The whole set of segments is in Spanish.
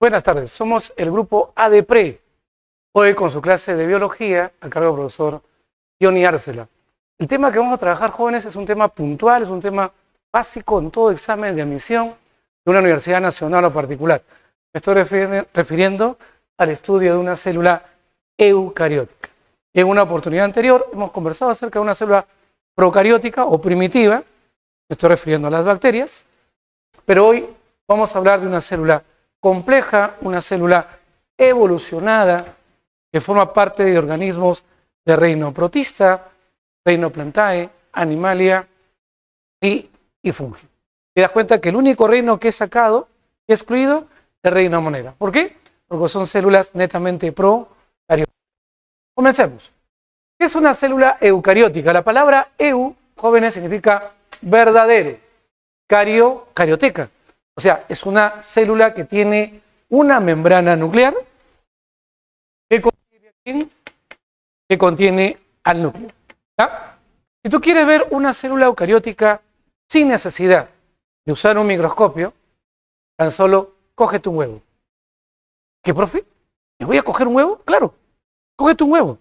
Buenas tardes, somos el grupo ADPRE, hoy con su clase de biología a cargo del profesor Johnny Arcela. El tema que vamos a trabajar, jóvenes, es un tema puntual, es un tema básico en todo examen de admisión de una universidad nacional o particular. Me estoy refiriendo al estudio de una célula eucariótica. En una oportunidad anterior hemos conversado acerca de una célula procariótica o primitiva, me estoy refiriendo a las bacterias, pero hoy vamos a hablar de una célula compleja, una célula evolucionada que forma parte de organismos de reino protista, reino plantae, animalia y, y fungi. Te das cuenta que el único reino que he sacado, y excluido, es reino moneda. ¿Por qué? Porque son células netamente procariotas. Comencemos. ¿Qué es una célula eucariótica? La palabra eu, jóvenes, significa verdadero. Cario, carioteca. O sea, es una célula que tiene una membrana nuclear que contiene, al núcleo. Si tú quieres ver una célula eucariótica sin necesidad de usar un microscopio, tan solo coge un huevo. ¿Qué, profe? ¿Me voy a coger un huevo? Claro, Coge tu huevo.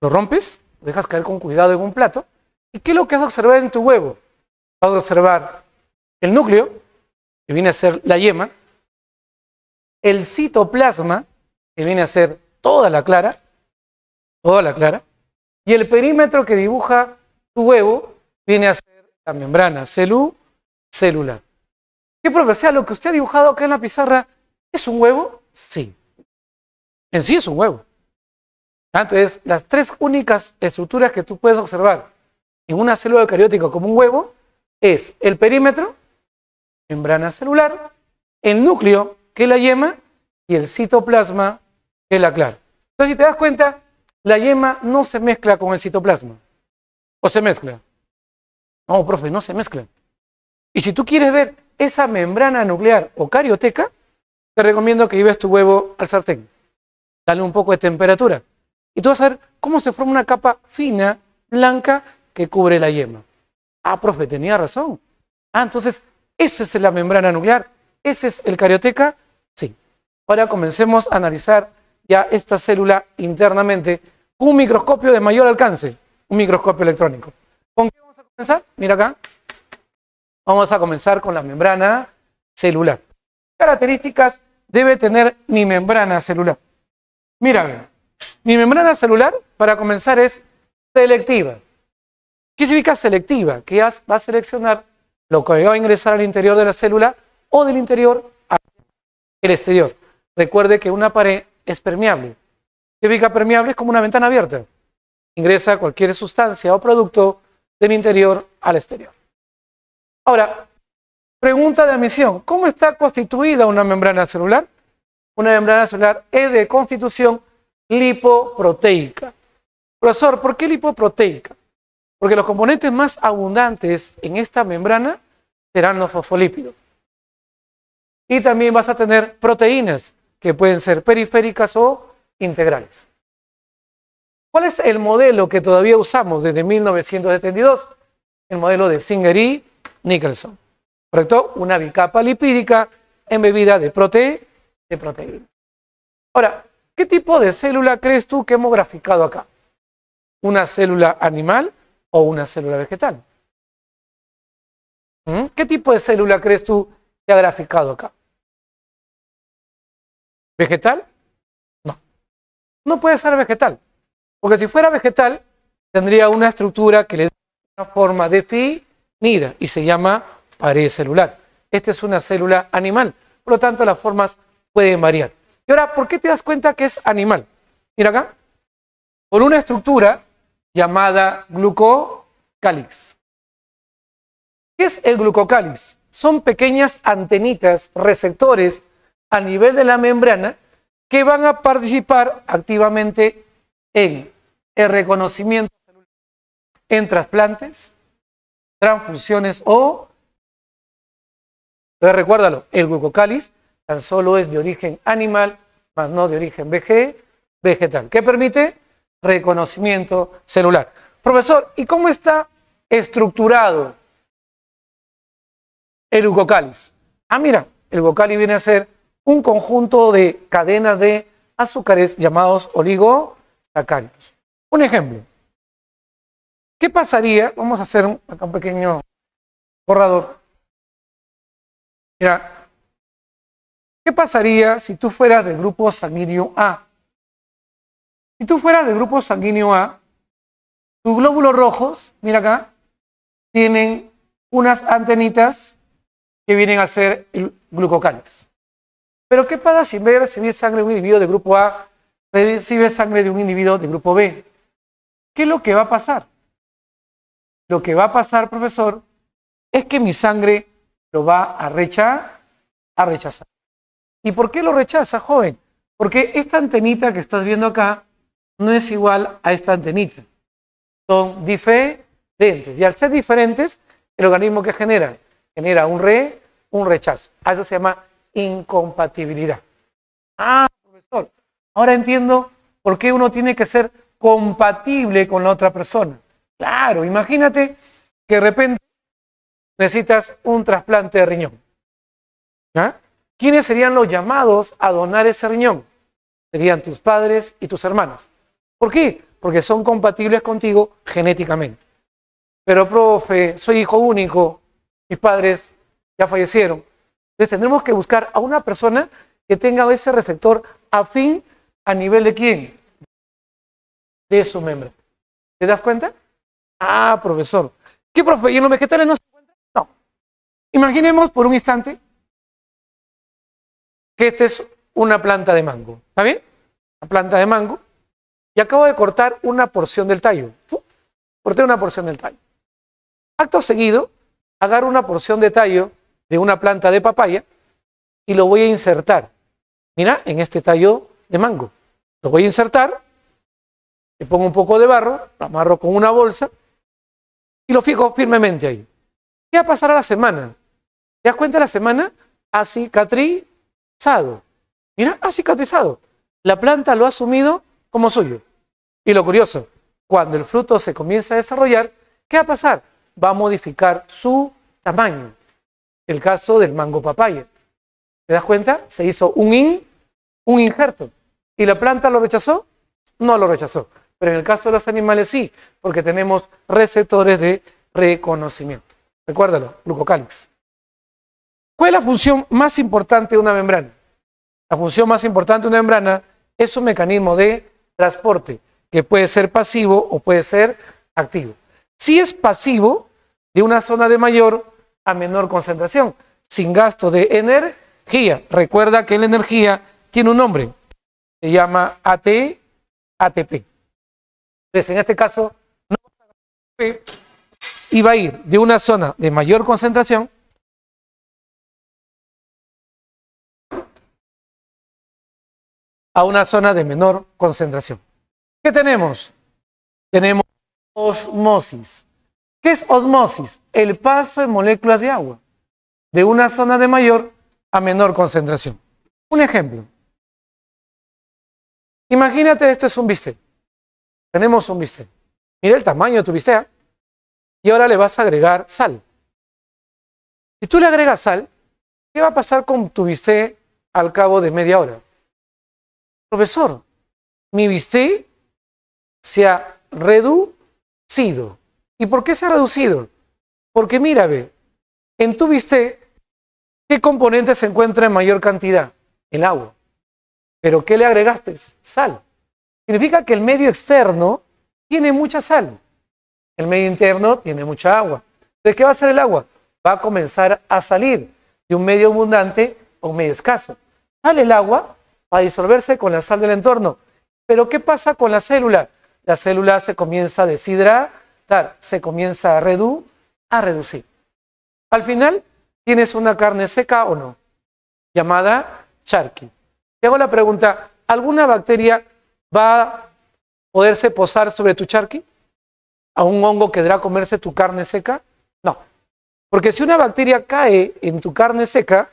Lo rompes, lo dejas caer con cuidado en un plato. ¿Y qué es lo que vas a observar en tu huevo? Vas a observar el núcleo, que viene a ser la yema, el citoplasma, que viene a ser toda la clara, toda la clara, y el perímetro que dibuja tu huevo viene a ser la membrana celular. ¿Qué problema sea, lo que usted ha dibujado acá en la pizarra, ¿es un huevo? Sí. En sí es un huevo. Entonces, las tres únicas estructuras que tú puedes observar en una célula eucariótica como un huevo es el perímetro, membrana celular, el núcleo, que es la yema, y el citoplasma, que es la clara. Entonces, si te das cuenta, la yema no se mezcla con el citoplasma. ¿O se mezcla? No, profe, no se mezcla. Y si tú quieres ver esa membrana nuclear o carioteca, te recomiendo que lleves tu huevo al sartén. Dale un poco de temperatura. Y tú vas a ver cómo se forma una capa fina, blanca, que cubre la yema. Ah, profe, tenía razón. Ah, entonces ¿Esa es la membrana nuclear. Ese es el carioteca. Sí. Ahora comencemos a analizar ya esta célula internamente con un microscopio de mayor alcance, un microscopio electrónico. ¿Con qué vamos a comenzar? Mira acá. Vamos a comenzar con la membrana celular. ¿Qué características debe tener mi membrana celular? Mira, mi membrana celular, para comenzar, es selectiva. ¿Qué significa selectiva? Que va a seleccionar lo que va a ingresar al interior de la célula o del interior al exterior. Recuerde que una pared es permeable. Típica permeable es como una ventana abierta. Ingresa cualquier sustancia o producto del interior al exterior. Ahora, pregunta de admisión. ¿Cómo está constituida una membrana celular? Una membrana celular es de constitución lipoproteica. Profesor, ¿por qué lipoproteica? Porque los componentes más abundantes en esta membrana serán los fosfolípidos. Y también vas a tener proteínas que pueden ser periféricas o integrales. ¿Cuál es el modelo que todavía usamos desde 1972? El modelo de Singer y Nicholson. ¿Correcto? Una bicapa lipídica embebida de, prote de proteínas. Ahora, ¿qué tipo de célula crees tú que hemos graficado acá? ¿Una célula animal? o una célula vegetal. ¿Mm? ¿Qué tipo de célula crees tú que ha graficado acá? ¿Vegetal? No. No puede ser vegetal. Porque si fuera vegetal, tendría una estructura que le da una forma definida y se llama pared celular. Esta es una célula animal. Por lo tanto, las formas pueden variar. Y ahora, ¿por qué te das cuenta que es animal? Mira acá. Por una estructura llamada glucocálix. ¿Qué es el glucocálix? Son pequeñas antenitas, receptores a nivel de la membrana que van a participar activamente en el reconocimiento celular en trasplantes, transfusiones o... recuérdalo, el glucocálix tan solo es de origen animal, más no de origen vegetal. ¿Qué permite? reconocimiento celular. Profesor, ¿y cómo está estructurado el eucocalis? Ah, mira, el eucocalis viene a ser un conjunto de cadenas de azúcares llamados oligosacáridos. Un ejemplo. ¿Qué pasaría? Vamos a hacer un, acá un pequeño borrador. Mira, ¿qué pasaría si tú fueras del grupo sanguíneo A? Si tú fueras del grupo sanguíneo A, tus glóbulos rojos, mira acá, tienen unas antenitas que vienen a ser glucocales. Pero ¿qué pasa si en vez de recibir sangre de un individuo de grupo A, recibe sangre de un individuo de grupo B? ¿Qué es lo que va a pasar? Lo que va a pasar, profesor, es que mi sangre lo va a rechazar, a rechazar. ¿Y por qué lo rechaza, joven? Porque esta antenita que estás viendo acá no es igual a esta antenita. Son diferentes. Y al ser diferentes, el organismo que genera, genera un re, un rechazo. Eso se llama incompatibilidad. Ah, profesor, ahora entiendo por qué uno tiene que ser compatible con la otra persona. Claro, imagínate que de repente necesitas un trasplante de riñón. ¿Quiénes serían los llamados a donar ese riñón? Serían tus padres y tus hermanos. ¿Por qué? Porque son compatibles contigo genéticamente. Pero, profe, soy hijo único, mis padres ya fallecieron. Entonces tendremos que buscar a una persona que tenga ese receptor afín a nivel de quién? De su miembro. ¿Te das cuenta? Ah, profesor. ¿Qué, profe? ¿Y en los vegetales no se encuentra? No. Imaginemos por un instante que esta es una planta de mango. ¿Está bien? La planta de mango y acabo de cortar una porción del tallo. Corté una porción del tallo. Acto seguido, agarro una porción de tallo de una planta de papaya y lo voy a insertar. Mira, en este tallo de mango. Lo voy a insertar, le pongo un poco de barro, lo amarro con una bolsa y lo fijo firmemente ahí. ¿Qué va a pasar a la semana? ¿Te das cuenta la semana? cicatrizado. Mira, cicatrizado. La planta lo ha asumido como suyo. Y lo curioso, cuando el fruto se comienza a desarrollar, ¿qué va a pasar? Va a modificar su tamaño. El caso del mango papaya. ¿Te das cuenta? Se hizo un in, un injerto. ¿Y la planta lo rechazó? No lo rechazó. Pero en el caso de los animales sí, porque tenemos receptores de reconocimiento. Recuérdalo, glucocálix. ¿Cuál es la función más importante de una membrana? La función más importante de una membrana es un mecanismo de transporte, que puede ser pasivo o puede ser activo. Si es pasivo, de una zona de mayor a menor concentración, sin gasto de energía. Recuerda que la energía tiene un nombre, se llama ATP. Entonces, en este caso, no va a ir de una zona de mayor concentración a una zona de menor concentración. ¿Qué tenemos? Tenemos osmosis. ¿Qué es osmosis? El paso de moléculas de agua de una zona de mayor a menor concentración. Un ejemplo. Imagínate, esto es un bistec. Tenemos un bistec. Mira el tamaño de tu bistec. ¿eh? Y ahora le vas a agregar sal. Si tú le agregas sal, ¿qué va a pasar con tu bistec al cabo de media hora? profesor, mi bisté se ha reducido. ¿Y por qué se ha reducido? Porque mira, ve, en tu bisté, ¿qué componente se encuentra en mayor cantidad? El agua. ¿Pero qué le agregaste? Sal. Significa que el medio externo tiene mucha sal. El medio interno tiene mucha agua. ¿De qué va a hacer el agua? Va a comenzar a salir de un medio abundante o un medio escaso. Sale el agua, a disolverse con la sal del entorno. Pero ¿qué pasa con la célula? La célula se comienza a deshidratar, se comienza a, redu a reducir. Al final, tienes una carne seca o no, llamada charqui. Te hago la pregunta, ¿alguna bacteria va a poderse posar sobre tu charqui? ¿A un hongo querrá comerse tu carne seca? No. Porque si una bacteria cae en tu carne seca,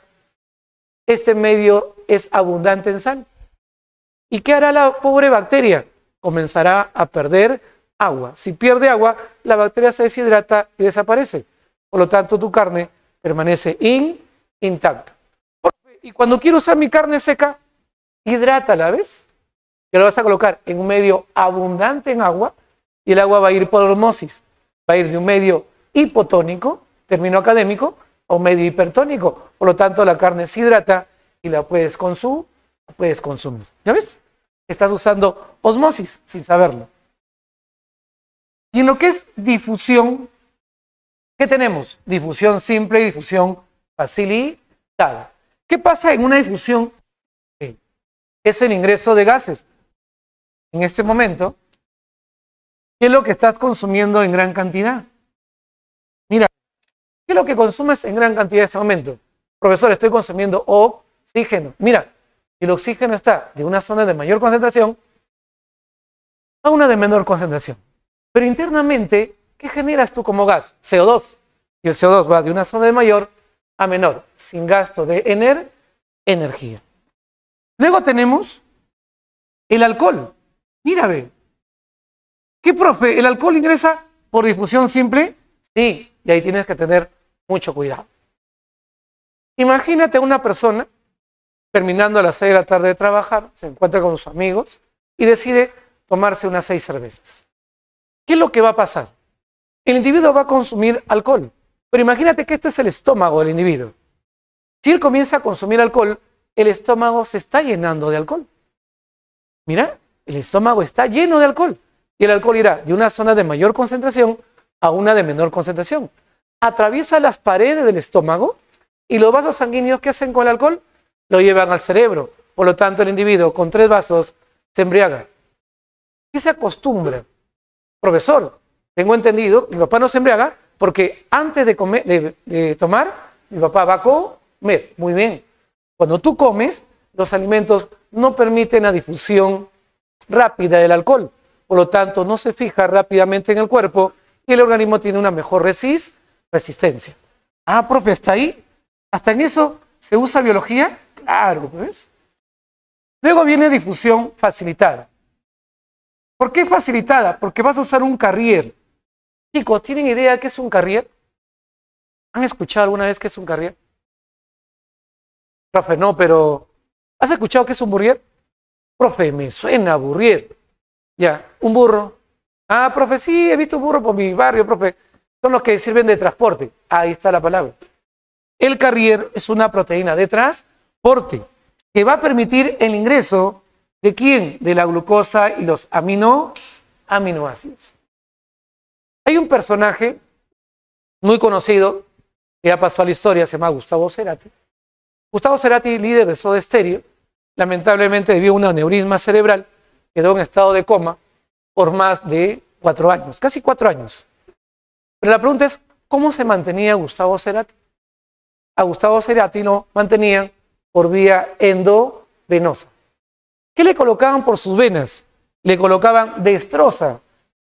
este medio es abundante en sal. ¿Y qué hará la pobre bacteria? Comenzará a perder agua. Si pierde agua, la bacteria se deshidrata y desaparece. Por lo tanto, tu carne permanece intacta. Y cuando quiero usar mi carne seca, hidrata la vez Que la vas a colocar en un medio abundante en agua y el agua va a ir por hormosis. Va a ir de un medio hipotónico, término académico, a un medio hipertónico. Por lo tanto, la carne se hidrata y la puedes consumir, puedes consumir. ¿Ya ves? Estás usando osmosis sin saberlo. Y en lo que es difusión, ¿qué tenemos? Difusión simple y difusión facilitada. ¿Qué pasa en una difusión? Eh, es el ingreso de gases. En este momento, ¿qué es lo que estás consumiendo en gran cantidad? Mira, ¿qué es lo que consumes en gran cantidad en este momento? Profesor, estoy consumiendo O, oxígeno. Mira, el oxígeno está de una zona de mayor concentración a una de menor concentración. Pero internamente, ¿qué generas tú como gas? CO2. Y el CO2 va de una zona de mayor a menor, sin gasto de energía. Luego tenemos el alcohol. Mira, ve. ¿Qué, profe? ¿El alcohol ingresa por difusión simple? Sí, y ahí tienes que tener mucho cuidado. Imagínate una persona terminando a las 6 de la tarde de trabajar, se encuentra con sus amigos y decide tomarse unas seis cervezas. ¿Qué es lo que va a pasar? El individuo va a consumir alcohol, pero imagínate que esto es el estómago del individuo. Si él comienza a consumir alcohol, el estómago se está llenando de alcohol. Mira, el estómago está lleno de alcohol y el alcohol irá de una zona de mayor concentración a una de menor concentración. Atraviesa las paredes del estómago y los vasos sanguíneos que hacen con el alcohol lo llevan al cerebro. Por lo tanto, el individuo con tres vasos se embriaga. ¿Qué se acostumbra? Profesor, tengo entendido, mi papá no se embriaga porque antes de, tomar, mi papá va a comer. Muy bien. Cuando tú comes, los alimentos no permiten la difusión rápida del alcohol. Por lo tanto, no se fija rápidamente en el cuerpo y el organismo tiene una mejor resistencia. Ah, profe, ¿está ahí. Hasta en eso se usa biología. Claro, Luego viene difusión facilitada. ¿Por qué facilitada? Porque vas a usar un carrier. Chicos, ¿tienen idea de qué es un carrier? ¿Han escuchado alguna vez qué es un carrier? Profe, no, pero ¿has escuchado qué es un burrier? Profe, me suena burrier. Ya, un burro. Ah, profe, sí, he visto un burro por mi barrio, profe. Son los que sirven de transporte. Ahí está la palabra. El carrier es una proteína detrás que va a permitir el ingreso de quién? De la glucosa y los amino, aminoácidos. Hay un personaje muy conocido que ha pasado a la historia, se llama Gustavo Cerati. Gustavo Cerati, líder de Soda Stereo, lamentablemente debió un aneurisma cerebral, quedó en estado de coma por más de cuatro años, casi cuatro años. Pero la pregunta es, ¿cómo se mantenía Gustavo Cerati? A Gustavo Cerati lo mantenían por vía endovenosa. ¿Qué le colocaban por sus venas? Le colocaban destroza.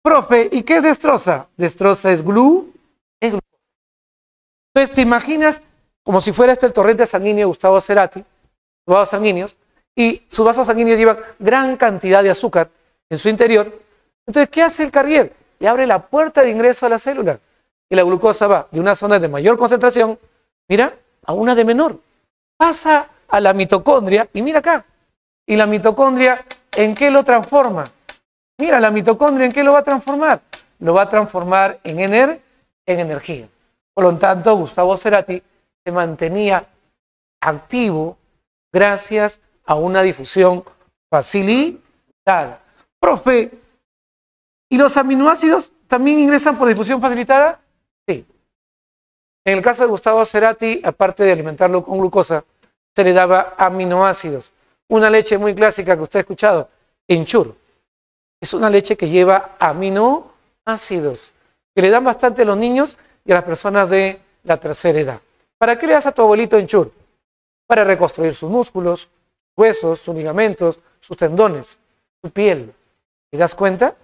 Profe, ¿y qué es destroza? Destroza es glú, Entonces te imaginas como si fuera este el torrente sanguíneo de Gustavo Cerati, los vasos sanguíneos, y sus vasos sanguíneos llevan gran cantidad de azúcar en su interior. Entonces, ¿qué hace el carrier? Le abre la puerta de ingreso a la célula y la glucosa va de una zona de mayor concentración, mira, a una de menor pasa a la mitocondria y mira acá. ¿Y la mitocondria en qué lo transforma? Mira, la mitocondria en qué lo va a transformar? Lo va a transformar en, energía. Por lo tanto, Gustavo Cerati se mantenía activo gracias a una difusión facilitada. Profe, ¿y los aminoácidos también ingresan por difusión facilitada? En el caso de Gustavo Cerati, aparte de alimentarlo con glucosa, se le daba aminoácidos. Una leche muy clásica que usted ha escuchado, enchur. Es una leche que lleva aminoácidos, que le dan bastante a los niños y a las personas de la tercera edad. ¿Para qué le das a tu abuelito enchur? Para reconstruir sus músculos, huesos, sus ligamentos, sus tendones, su piel. ¿Te das cuenta?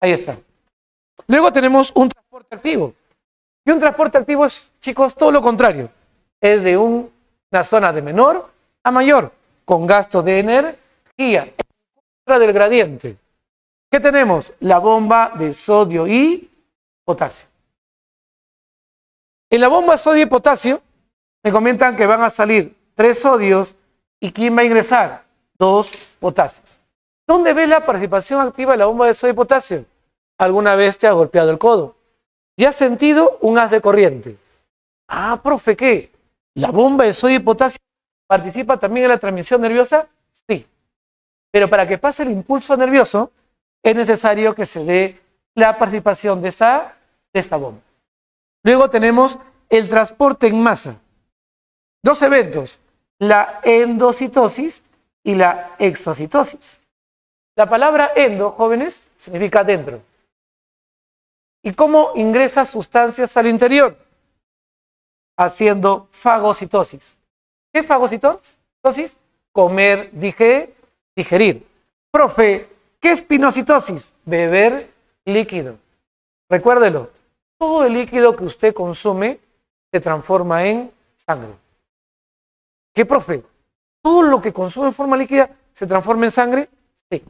Ahí está. Luego tenemos un transporte activo. Y un transporte activo es, chicos, todo lo contrario. Es de una zona de menor a mayor, con gasto de energía en del gradiente. ¿Qué tenemos? La bomba de sodio y potasio. En la bomba de sodio y potasio me comentan que van a salir tres sodios y ¿quién va a ingresar? Dos potasios. ¿Dónde ves la participación activa de la bomba de sodio y potasio? ¿Alguna vez te ha golpeado el codo? ¿Ya has sentido un haz de corriente. Ah, profe, ¿qué? ¿La bomba de sodio y potasio participa también en la transmisión nerviosa? Sí. Pero para que pase el impulso nervioso, es necesario que se dé la participación de esta, de esta bomba. Luego tenemos el transporte en masa. Dos eventos, la endocitosis y la exocitosis. La palabra endo, jóvenes, significa adentro. ¿Y cómo ingresa sustancias al interior? Haciendo fagocitosis. ¿Qué es fagocitosis? Comer, digerir, digerir. Profe, ¿qué es pinocitosis? Beber líquido. Recuérdelo, todo el líquido que usted consume se transforma en sangre. ¿Qué, profe? ¿Todo lo que consume en forma líquida se transforma en sangre? Sí.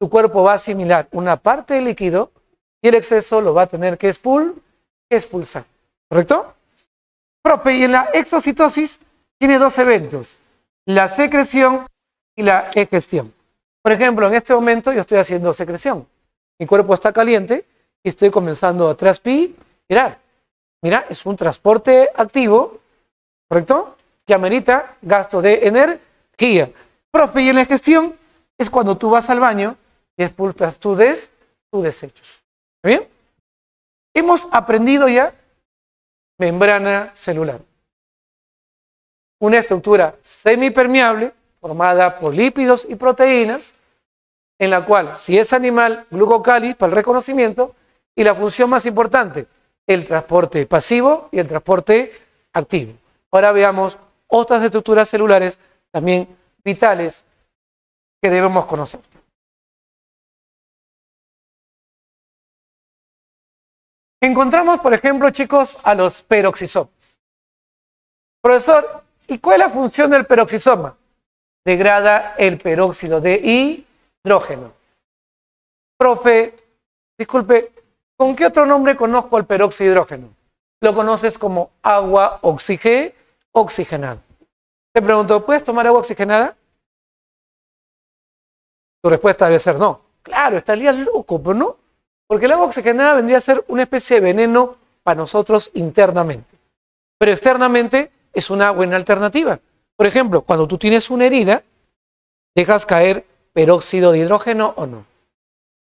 Tu cuerpo va a asimilar una parte del líquido y el exceso lo va a tener que expulsar. ¿Correcto? Profe, y en la exocitosis tiene dos eventos, la secreción y la egestión. Por ejemplo, en este momento yo estoy haciendo secreción. Mi cuerpo está caliente y estoy comenzando a transpirar. Mira, es un transporte activo, ¿correcto? Que amerita gasto de energía. Profe, y en la gestión es cuando tú vas al baño y expulsas tus, tus desechos bien? Hemos aprendido ya membrana celular. Una estructura semipermeable formada por lípidos y proteínas, en la cual, si es animal, glucocáliz para el reconocimiento, y la función más importante, el transporte pasivo y el transporte activo. Ahora veamos otras estructuras celulares también vitales que debemos conocer. Encontramos, por ejemplo, chicos, a los peroxisomas. Profesor, ¿y cuál es la función del peroxisoma? Degrada el peróxido de hidrógeno. Profe, disculpe, ¿con qué otro nombre conozco el peróxido de hidrógeno? Lo conoces como agua oxigenada. Te pregunto, ¿puedes tomar agua oxigenada? Tu respuesta debe ser no. Claro, estarías loco, pero no. Porque el agua oxigenada vendría a ser una especie de veneno para nosotros internamente. Pero externamente es una buena alternativa. Por ejemplo, cuando tú tienes una herida, dejas caer peróxido de hidrógeno o no.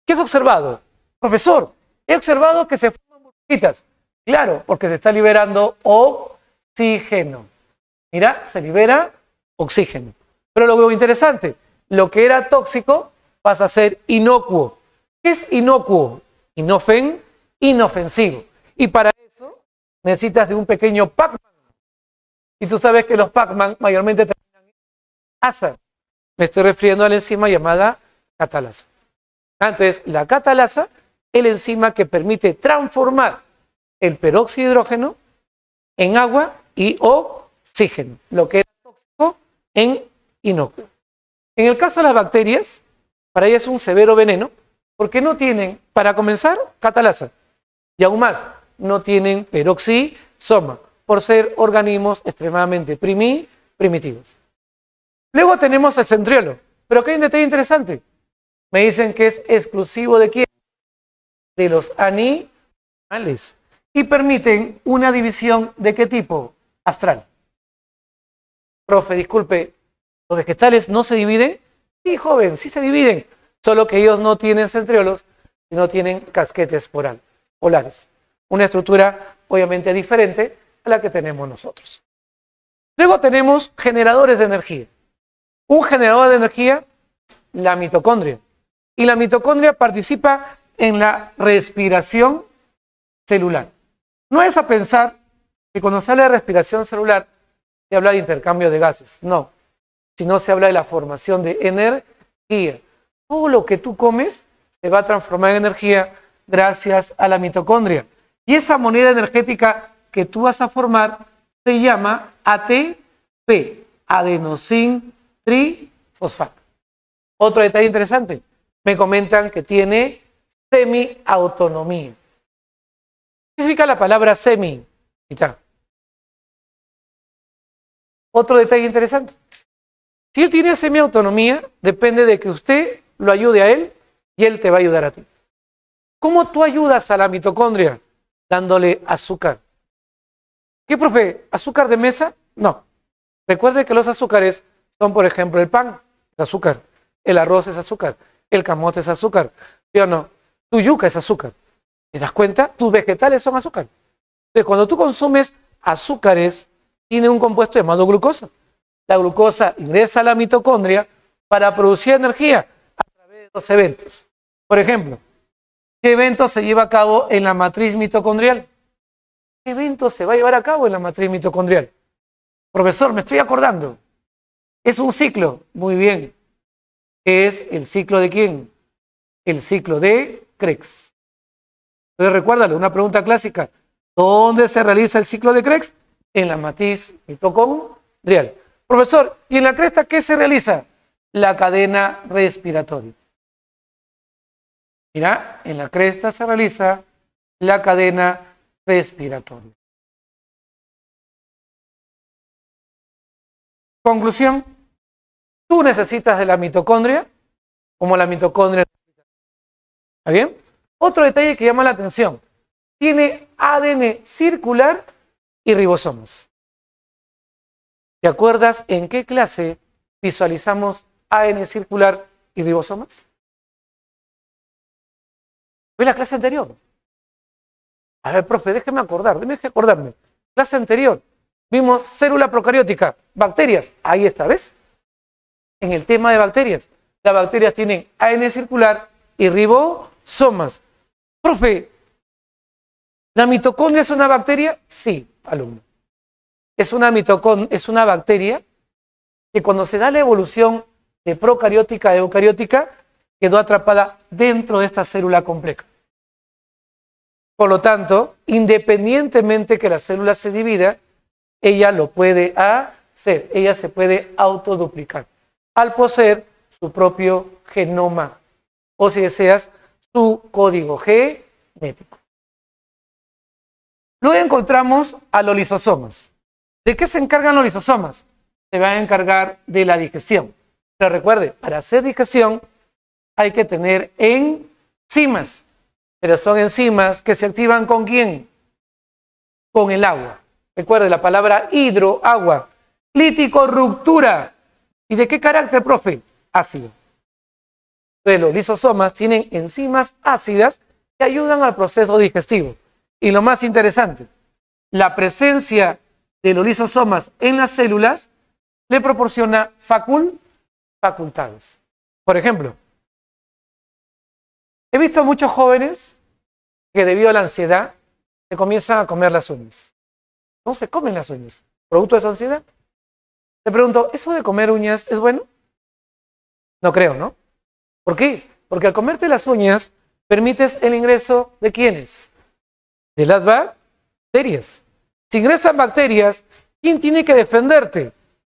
¿Qué has observado? Profesor, he observado que se forman burbujitas. Claro, porque se está liberando oxígeno. Mira, se libera oxígeno. Pero lo veo interesante, lo que era tóxico pasa a ser inocuo. ¿Qué es inocuo? inofen, inofensivo. Y para eso necesitas de un pequeño Pac-Man. Y tú sabes que los Pac-Man mayormente terminan asa. Me estoy refiriendo a la enzima llamada catalasa. Ah, entonces, la catalasa es la enzima que permite transformar el peróxido hidrógeno en agua y oxígeno, lo que es tóxico en inocuo. En el caso de las bacterias, para ellas es un severo veneno, porque no tienen, para comenzar, catalasa. Y aún más, no tienen peroxisoma, por ser organismos extremadamente primi, primitivos. Luego tenemos el centriolo. Pero qué hay detalle interesante. Me dicen que es exclusivo de quién? De los animales. Y permiten una división de qué tipo? Astral. Profe, disculpe, ¿los vegetales no se dividen? Sí, joven, sí se dividen solo que ellos no tienen centriolos y no tienen casquetes polares. Una estructura obviamente diferente a la que tenemos nosotros. Luego tenemos generadores de energía. Un generador de energía, la mitocondria. Y la mitocondria participa en la respiración celular. No es a pensar que cuando se habla de respiración celular se habla de intercambio de gases, no, si no se habla de la formación de energía todo lo que tú comes se va a transformar en energía gracias a la mitocondria. Y esa moneda energética que tú vas a formar se llama ATP, adenosin trifosfato. Otro detalle interesante, me comentan que tiene semiautonomía. ¿Qué significa la palabra semi? Otro detalle interesante. Si él tiene semiautonomía, depende de que usted lo ayude a él y él te va a ayudar a ti. ¿Cómo tú ayudas a la mitocondria? Dándole azúcar. ¿Qué, profe? ¿Azúcar de mesa? No. Recuerde que los azúcares son, por ejemplo, el pan, es azúcar. El arroz es azúcar. El camote es azúcar. ¿Sí o no? Tu yuca es azúcar. ¿Te das cuenta? Tus vegetales son azúcar. Entonces, cuando tú consumes azúcares, tiene un compuesto llamado glucosa. La glucosa ingresa a la mitocondria para producir energía eventos. Por ejemplo, ¿qué evento se lleva a cabo en la matriz mitocondrial? ¿Qué evento se va a llevar a cabo en la matriz mitocondrial? Profesor, me estoy acordando. Es un ciclo. Muy bien. es el ciclo de quién? El ciclo de Krebs. Entonces recuérdale, una pregunta clásica. ¿Dónde se realiza el ciclo de Krebs? En la matriz mitocondrial. Profesor, ¿y en la cresta qué se realiza? La cadena respiratoria. Mirá, en la cresta se realiza la cadena respiratoria. Conclusión, tú necesitas de la mitocondria como la mitocondria. ¿Está bien? Otro detalle que llama la atención, tiene ADN circular y ribosomas. ¿Te acuerdas en qué clase visualizamos ADN circular y ribosomas? ¿Ves la clase anterior. A ver, profe, déjeme acordar, déjeme acordarme. Clase anterior, vimos célula procariótica, bacterias. Ahí está, ¿ves? En el tema de bacterias. Las bacterias tienen AN circular y ribosomas. Profe, ¿la mitocondria es una bacteria? Sí, alumno. Es una, mitocondria, es una bacteria que cuando se da la evolución de procariótica a eucariótica, quedó atrapada dentro de esta célula compleja. Por lo tanto, independientemente que la célula se divida, ella lo puede hacer, ella se puede autoduplicar al poseer su propio genoma o si deseas su código genético. Luego encontramos a los lisosomas. ¿De qué se encargan los lisosomas? Se van a encargar de la digestión. Pero recuerde, para hacer digestión hay que tener enzimas. Pero son enzimas que se activan con quién? Con el agua. Recuerde la palabra hidro, agua. Lítico, ruptura. ¿Y de qué carácter, profe? Ácido. los lisosomas tienen enzimas ácidas que ayudan al proceso digestivo. Y lo más interesante, la presencia de los lisosomas en las células le proporciona facul facultades. Por ejemplo, He visto a muchos jóvenes que debido a la ansiedad se comienzan a comer las uñas. ¿Cómo se comen las uñas, producto de esa ansiedad. Te pregunto, ¿eso de comer uñas es bueno? No creo, ¿no? ¿Por qué? Porque al comerte las uñas permites el ingreso de quiénes? De las bacterias. Si ingresan bacterias, ¿quién tiene que defenderte?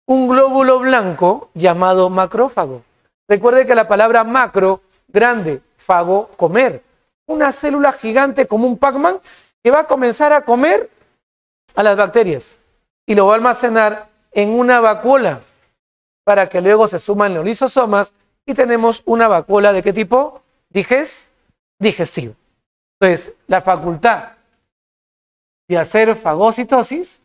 Un glóbulo blanco llamado macrófago. Recuerde que la palabra macro grande, fago, comer. Una célula gigante como un Pac-Man que va a comenzar a comer a las bacterias y lo va a almacenar en una vacuola para que luego se suman los lisosomas y tenemos una vacuola de qué tipo? Diges, digestivo Entonces, la facultad de hacer fagocitosis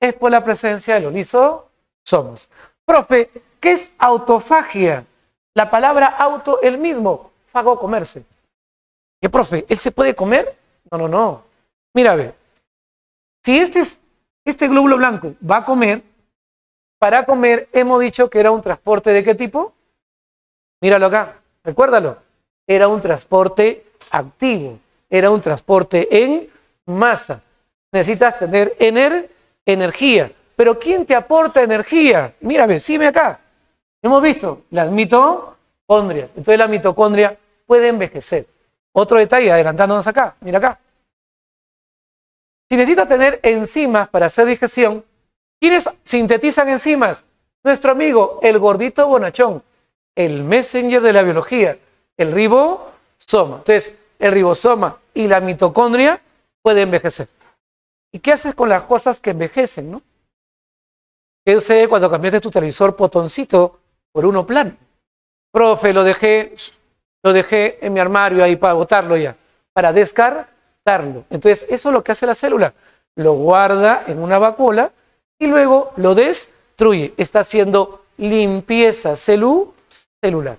es por la presencia de los lisosomas. Profe, ¿qué es autofagia? La palabra auto, el mismo, fago comerse. ¿Qué, profe? ¿Él se puede comer? No, no, no. Mira, ve. Si este, es, este glóbulo blanco va a comer, para comer hemos dicho que era un transporte de qué tipo? Míralo acá, recuérdalo. Era un transporte activo, era un transporte en masa. Necesitas tener ener energía. Pero ¿quién te aporta energía? Mírame, síme acá. Hemos visto las mitocondrias. Entonces la mitocondria puede envejecer. Otro detalle, adelantándonos acá, mira acá. Si necesito tener enzimas para hacer digestión, ¿quiénes sintetizan enzimas? Nuestro amigo, el gordito bonachón, el messenger de la biología, el ribosoma. Entonces, el ribosoma y la mitocondria pueden envejecer. ¿Y qué haces con las cosas que envejecen, no? ¿Qué cuando cambiaste tu televisor potoncito por uno plan. Profe, lo dejé, lo dejé en mi armario ahí para botarlo ya, para descartarlo. Entonces, eso es lo que hace la célula. Lo guarda en una vacuola y luego lo destruye. Está haciendo limpieza celular.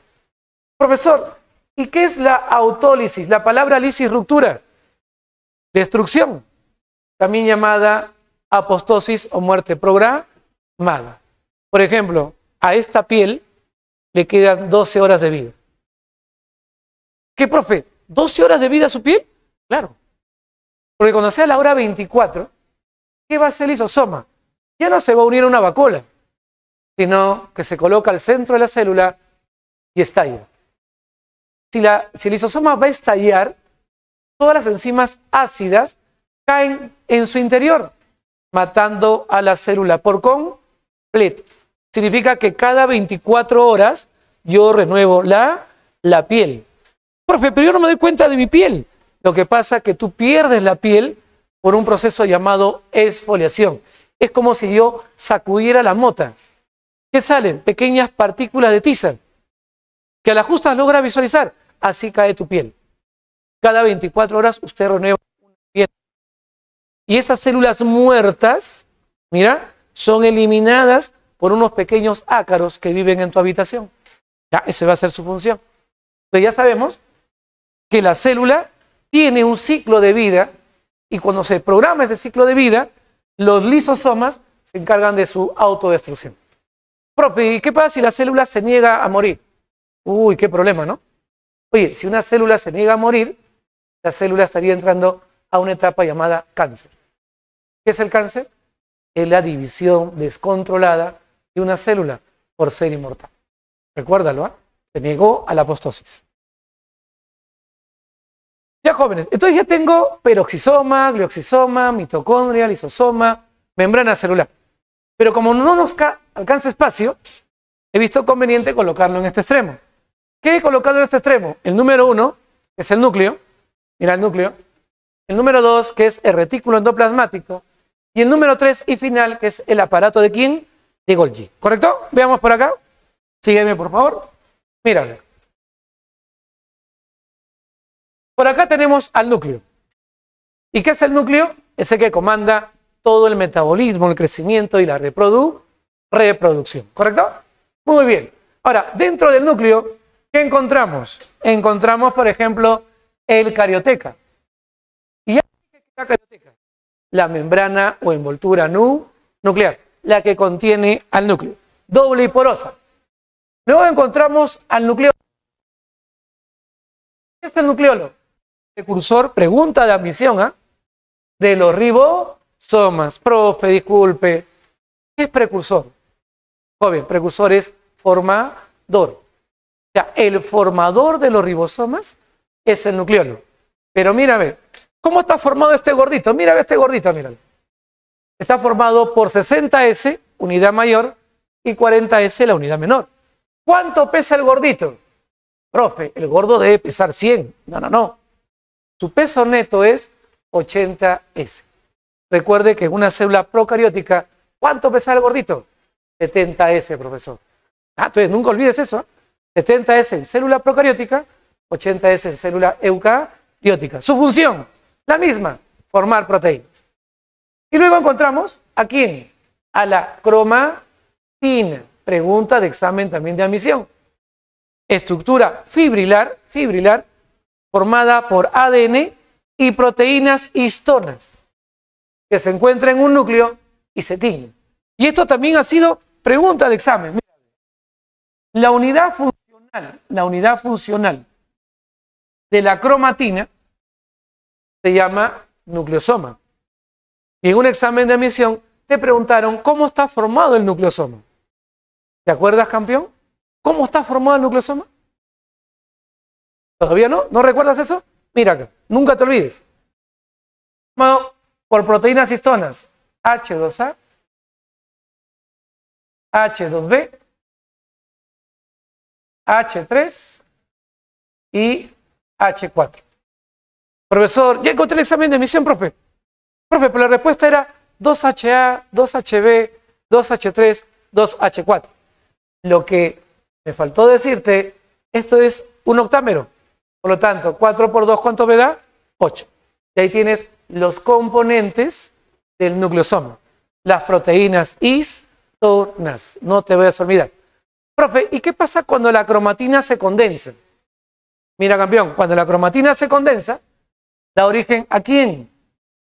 Profesor, ¿y qué es la autólisis? La palabra lisis ruptura. Destrucción. También llamada apostosis o muerte programada. Por ejemplo, a esta piel le quedan 12 horas de vida. ¿Qué, profe? ¿12 horas de vida a su piel? Claro. Porque cuando sea la hora 24, ¿qué va a hacer el isosoma? Ya no se va a unir a una vacuola, sino que se coloca al centro de la célula y estalla. Si, la, si el isosoma va a estallar, todas las enzimas ácidas caen en su interior, matando a la célula por completo significa que cada 24 horas yo renuevo la, la piel. Profe, pero yo no me doy cuenta de mi piel. Lo que pasa es que tú pierdes la piel por un proceso llamado exfoliación. Es como si yo sacudiera la mota. ¿Qué salen? Pequeñas partículas de tiza que a la justa logra visualizar. Así cae tu piel. Cada 24 horas usted renueva una piel. Y esas células muertas, mira, son eliminadas por unos pequeños ácaros que viven en tu habitación. Ya, esa va a ser su función. Pero ya sabemos que la célula tiene un ciclo de vida y cuando se programa ese ciclo de vida, los lisosomas se encargan de su autodestrucción. Profe, ¿y qué pasa si la célula se niega a morir? Uy, qué problema, ¿no? Oye, si una célula se niega a morir, la célula estaría entrando a una etapa llamada cáncer. ¿Qué es el cáncer? Es la división descontrolada de una célula por ser inmortal. Recuérdalo, ¿ah? se negó a la apostosis. Ya jóvenes, entonces ya tengo peroxisoma, glioxisoma, mitocondria, lisosoma, membrana celular. Pero como no nos alcanza espacio, he visto conveniente colocarlo en este extremo. ¿Qué he colocado en este extremo? El número uno, que es el núcleo, mira el núcleo. El número dos, que es el retículo endoplasmático. Y el número tres y final, que es el aparato de quién? el G, ¿Correcto? Veamos por acá. Sígueme, por favor. Míralo. Por acá tenemos al núcleo. ¿Y qué es el núcleo? Es el que comanda todo el metabolismo, el crecimiento y la reproducción. ¿Correcto? Muy bien. Ahora, dentro del núcleo, ¿qué encontramos? Encontramos, por ejemplo, el carioteca. ¿Y es la carioteca? La membrana o envoltura nu nuclear la que contiene al núcleo, doble y porosa. Luego encontramos al núcleo ¿Qué es el nucleólogo? Precursor, pregunta de admisión, ¿ah? De los ribosomas. Profe, disculpe. ¿Qué es precursor? Joven, precursor es formador. O sea, el formador de los ribosomas es el nucleólogo. Pero mírame, ¿cómo está formado este gordito? Mírame este gordito, míralo está formado por 60S, unidad mayor, y 40S, la unidad menor. ¿Cuánto pesa el gordito? Profe, el gordo debe pesar 100. No, no, no. Su peso neto es 80S. Recuerde que en una célula procariótica, ¿cuánto pesa el gordito? 70S, profesor. Ah, entonces nunca olvides eso. 70 ¿eh? 70S célula procariótica, 80S célula eucariótica. Su función, la misma, formar proteínas. Y luego encontramos a quién? A la cromatina. Pregunta de examen también de admisión. Estructura fibrilar, fibrilar, formada por ADN y proteínas histonas, que se encuentran en un núcleo y se tiñen. Y esto también ha sido pregunta de examen. La unidad funcional, la unidad funcional de la cromatina se llama nucleosoma en un examen de admisión te preguntaron cómo está formado el nucleosoma. ¿Te acuerdas, campeón? ¿Cómo está formado el nucleosoma? ¿Todavía no? ¿No recuerdas eso? Mira acá, nunca te olvides. Formado por proteínas histonas H2A, H2B, H3 y H4. Profesor, ya encontré el examen de emisión, profe. Profe, pero la respuesta era 2HA, 2HB, 2H3, 2H4. Lo que me faltó decirte, esto es un octámero. Por lo tanto, 4 por 2, ¿cuánto me da? 8. Y ahí tienes los componentes del nucleosoma. Las proteínas is, No te voy a olvidar. Profe, ¿y qué pasa cuando la cromatina se condensa? Mira, campeón, cuando la cromatina se condensa, da origen a quién?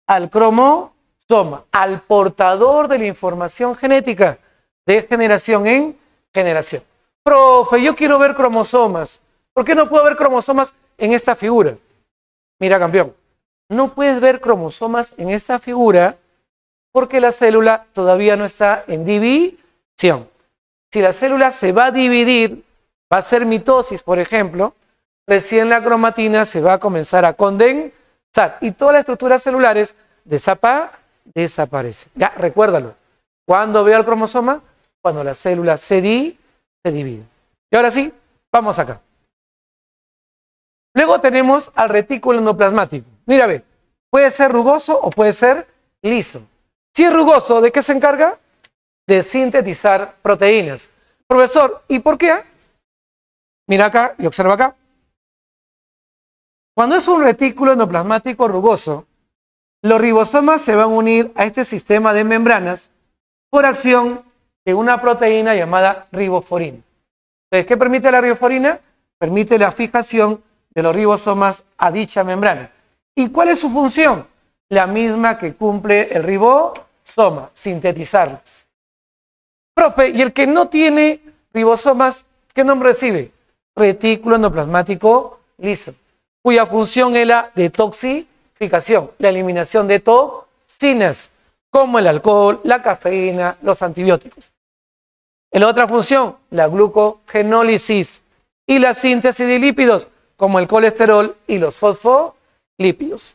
al cromosoma, al portador de la información genética de generación en generación. Profe, yo quiero ver cromosomas. ¿Por qué no puedo ver cromosomas en esta figura? Mira, campeón, no puedes ver cromosomas en esta figura porque la célula todavía no está en división. Si la célula se va a dividir, va a ser mitosis, por ejemplo, recién la cromatina se va a comenzar a condensar y todas las estructuras celulares de desaparecen. Ya, recuérdalo. Cuando veo el cromosoma, cuando la célula se, se divide. Y ahora sí, vamos acá. Luego tenemos al retículo endoplasmático. Mira, ve, puede ser rugoso o puede ser liso. Si es rugoso, ¿de qué se encarga? De sintetizar proteínas. Profesor, ¿y por qué? Mira acá y observa acá. Cuando es un retículo endoplasmático rugoso, los ribosomas se van a unir a este sistema de membranas por acción de una proteína llamada riboforina. Entonces, ¿qué permite la riboforina? Permite la fijación de los ribosomas a dicha membrana. ¿Y cuál es su función? La misma que cumple el ribosoma, sintetizarlas. Profe, ¿y el que no tiene ribosomas, qué nombre recibe? Retículo endoplasmático liso cuya función es la detoxificación, la eliminación de toxinas, como el alcohol, la cafeína, los antibióticos. En la otra función, la glucogenólisis y la síntesis de lípidos, como el colesterol y los fosfolípidos.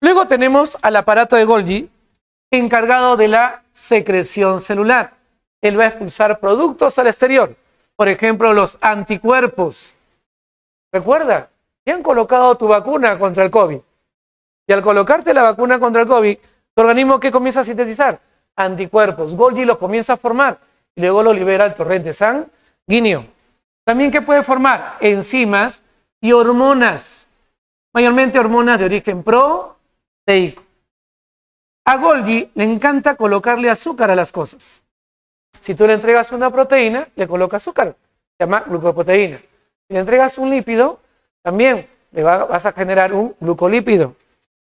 Luego tenemos al aparato de Golgi, encargado de la secreción celular. Él va a expulsar productos al exterior, por ejemplo, los anticuerpos, Recuerda, te han colocado tu vacuna contra el COVID. Y al colocarte la vacuna contra el COVID, tu organismo que comienza a sintetizar anticuerpos. Golgi los comienza a formar y luego lo libera el torrente sanguíneo. También que puede formar enzimas y hormonas, mayormente hormonas de origen proteico. A Golgi le encanta colocarle azúcar a las cosas. Si tú le entregas una proteína, le coloca azúcar, se llama glucoproteína. Si le entregas un lípido, también le vas a generar un glucolípido.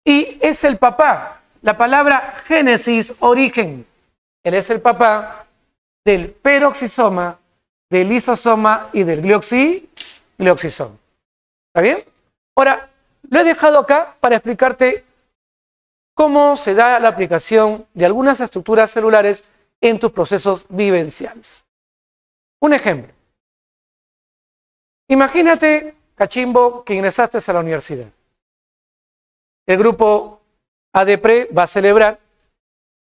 Y es el papá. La palabra génesis, origen. Él es el papá del peroxisoma, del lisosoma y del glioxi, glioxisoma. ¿Está bien? Ahora, lo he dejado acá para explicarte cómo se da la aplicación de algunas estructuras celulares en tus procesos vivenciales. Un ejemplo. Imagínate, cachimbo, que ingresaste a la universidad. El grupo ADPRE va a celebrar,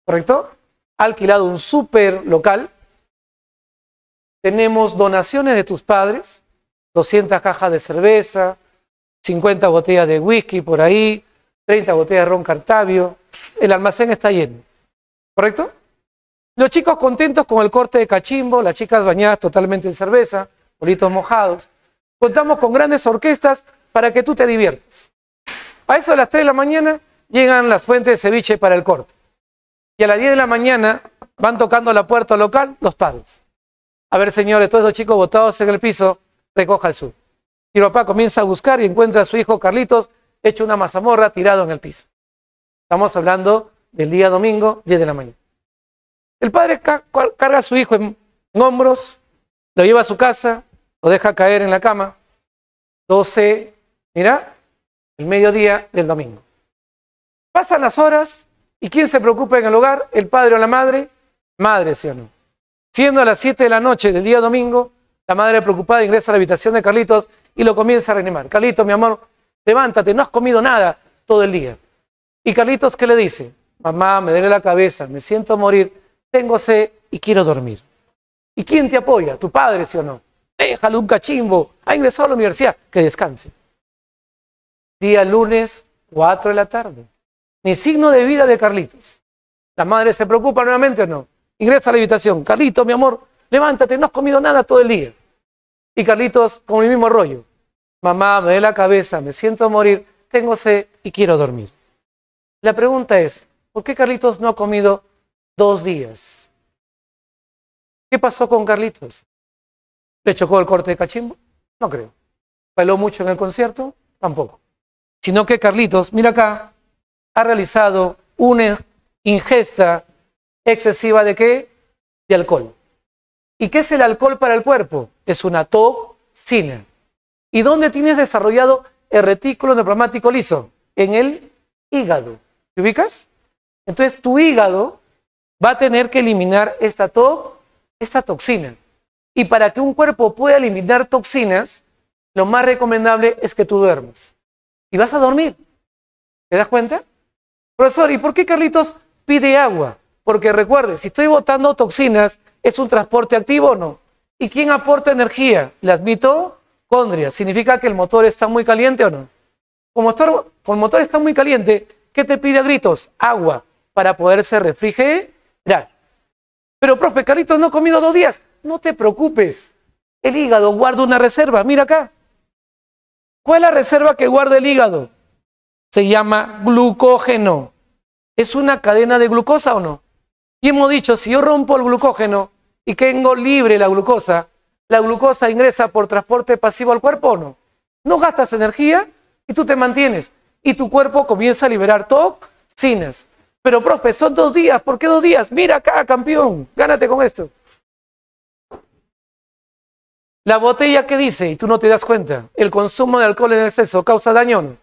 ¿correcto? Ha alquilado un super local. Tenemos donaciones de tus padres, 200 cajas de cerveza, 50 botellas de whisky por ahí, 30 botellas de ron Cartavio. El almacén está lleno, ¿correcto? Los chicos contentos con el corte de cachimbo, las chicas bañadas totalmente en cerveza, bolitos mojados. Contamos con grandes orquestas para que tú te diviertas. A eso a las 3 de la mañana llegan las fuentes de ceviche para el corte. Y a las 10 de la mañana van tocando la puerta local los padres. A ver, señores, todos esos chicos botados en el piso, recoja el sur. Y papá comienza a buscar y encuentra a su hijo Carlitos hecho una mazamorra tirado en el piso. Estamos hablando del día domingo, 10 de la mañana. El padre carga a su hijo en hombros, lo lleva a su casa, lo deja caer en la cama. 12, mira, el mediodía del domingo. Pasan las horas y ¿quién se preocupa en el hogar? ¿El padre o la madre? Madre, sí o no. Siendo a las 7 de la noche del día domingo, la madre preocupada ingresa a la habitación de Carlitos y lo comienza a reanimar. Carlitos, mi amor, levántate, no has comido nada todo el día. Y Carlitos, ¿qué le dice? Mamá, me duele la cabeza, me siento morir, tengo sed y quiero dormir. ¿Y quién te apoya? ¿Tu padre, sí o no? déjalo un cachimbo, ha ingresado a la universidad, que descanse. Día lunes, 4 de la tarde. Ni signo de vida de Carlitos. La madre se preocupa nuevamente o no. Ingresa a la habitación. Carlitos, mi amor, levántate, no has comido nada todo el día. Y Carlitos, con el mismo rollo. Mamá, me dé la cabeza, me siento a morir, tengo sed y quiero dormir. La pregunta es, ¿por qué Carlitos no ha comido dos días? ¿Qué pasó con Carlitos? ¿Le chocó el corte de cachimbo? No creo. ¿Bailó mucho en el concierto? Tampoco. Sino que Carlitos, mira acá, ha realizado una ingesta excesiva de qué? De alcohol. ¿Y qué es el alcohol para el cuerpo? Es una toxina. ¿Y dónde tienes desarrollado el retículo neplomático liso? En el hígado. ¿Te ubicas? Entonces tu hígado va a tener que eliminar esta, esta toxina. Y para que un cuerpo pueda eliminar toxinas, lo más recomendable es que tú duermas. Y vas a dormir. ¿Te das cuenta? Profesor, ¿y por qué Carlitos pide agua? Porque recuerde, si estoy botando toxinas, ¿es un transporte activo o no? ¿Y quién aporta energía? Las mitocondrias. ¿Significa que el motor está muy caliente o no? Como el motor, el motor está muy caliente, ¿qué te pide a gritos? Agua, para poderse refrigerar. Pero, profe, Carlitos no ha comido dos días. No te preocupes. El hígado guarda una reserva. Mira acá. ¿Cuál es la reserva que guarda el hígado? Se llama glucógeno. ¿Es una cadena de glucosa o no? Y hemos dicho, si yo rompo el glucógeno y tengo libre la glucosa, la glucosa ingresa por transporte pasivo al cuerpo o no. No gastas energía y tú te mantienes. Y tu cuerpo comienza a liberar toxinas. Pero, profe, son dos días. ¿Por qué dos días? Mira acá, campeón, gánate con esto. La botella que dice, y tú no te das cuenta, el consumo de alcohol en exceso causa daño.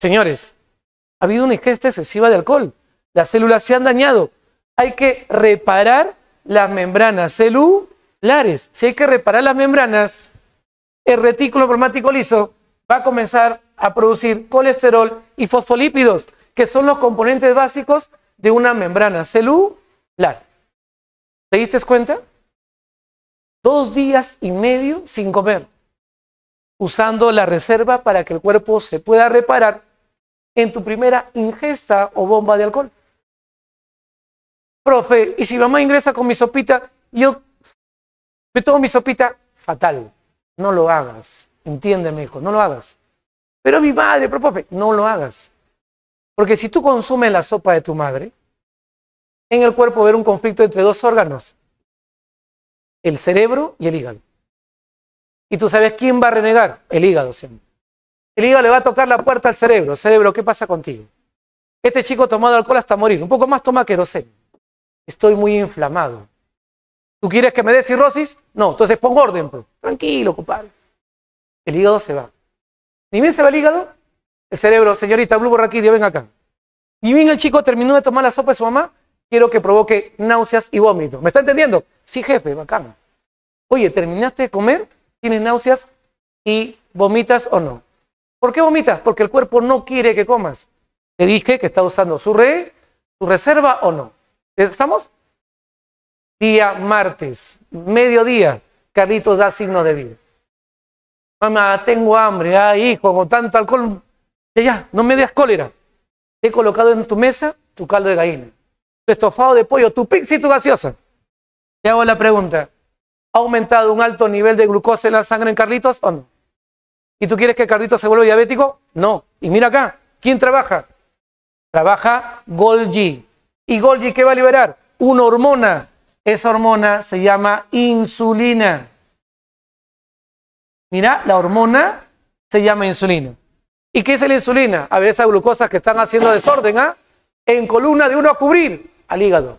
Señores, ha habido una ingesta excesiva de alcohol. Las células se han dañado. Hay que reparar las membranas celulares. Si hay que reparar las membranas, el retículo bromático liso va a comenzar a producir colesterol y fosfolípidos, que son los componentes básicos de una membrana celular. ¿Te diste cuenta? dos días y medio sin comer, usando la reserva para que el cuerpo se pueda reparar en tu primera ingesta o bomba de alcohol. Profe, ¿y si mamá ingresa con mi sopita? Yo me tomo mi sopita, fatal. No lo hagas. Entiéndeme, hijo, no lo hagas. Pero mi madre, profe, no lo hagas. Porque si tú consumes la sopa de tu madre, en el cuerpo va a haber un conflicto entre dos órganos, el cerebro y el hígado. Y tú sabes quién va a renegar, el hígado siempre. El hígado le va a tocar la puerta al cerebro. Cerebro, ¿qué pasa contigo? Este chico tomado alcohol hasta morir. Un poco más toma queroseno. Estoy muy inflamado. ¿Tú quieres que me dé cirrosis? No, entonces pon orden, pro. Pues. Tranquilo, compadre. El hígado se va. Ni bien se va el hígado, el cerebro, señorita, Blue Borraquidio, ven acá. Ni bien el chico terminó de tomar la sopa de su mamá, quiero que provoque náuseas y vómitos. ¿Me está entendiendo? Sí, jefe, bacán. Oye, ¿terminaste de comer? ¿Tienes náuseas y vomitas o no? ¿Por qué vomitas? Porque el cuerpo no quiere que comas. Te dije que está usando su re, reserva o no. ¿Estamos? Día martes, mediodía, Carlitos da signo de vida. Mamá, tengo hambre. Ay, hijo, con tanto alcohol. Ya, ya, no me des cólera. he colocado en tu mesa tu caldo de gallina estofado de pollo, tu pixi, y tu gaseosa. Te hago la pregunta. ¿Ha aumentado un alto nivel de glucosa en la sangre en Carlitos o no? ¿Y tú quieres que Carlitos se vuelva diabético? No. Y mira acá, ¿quién trabaja? Trabaja Golgi. ¿Y Golgi qué va a liberar? Una hormona. Esa hormona se llama insulina. Mira, la hormona se llama insulina. ¿Y qué es la insulina? A ver, esas glucosas que están haciendo desorden, ¿ah? En columna de uno a cubrir al hígado.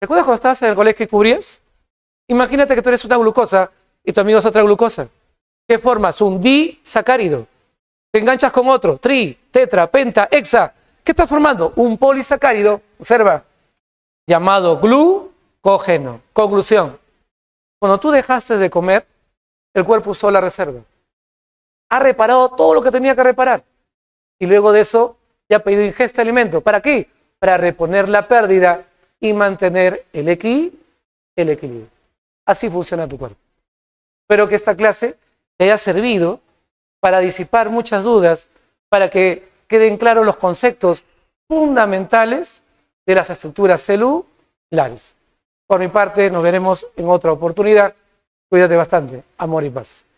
¿Recuerdas cuando estabas en el colegio y cubrías? Imagínate que tú eres una glucosa y tu amigo es otra glucosa. ¿Qué formas? Un disacárido. Te enganchas con otro, tri, tetra, penta, hexa. ¿Qué está formando? Un polisacárido, observa, llamado glucógeno. Conclusión. Cuando tú dejaste de comer, el cuerpo usó la reserva. Ha reparado todo lo que tenía que reparar. Y luego de eso, ya ha pedido ingesta de alimento. ¿Para qué? para reponer la pérdida y mantener el, equi, el equilibrio. Así funciona tu cuerpo. Espero que esta clase te haya servido para disipar muchas dudas, para que queden claros los conceptos fundamentales de las estructuras celulares. Por mi parte, nos veremos en otra oportunidad. Cuídate bastante. Amor y paz.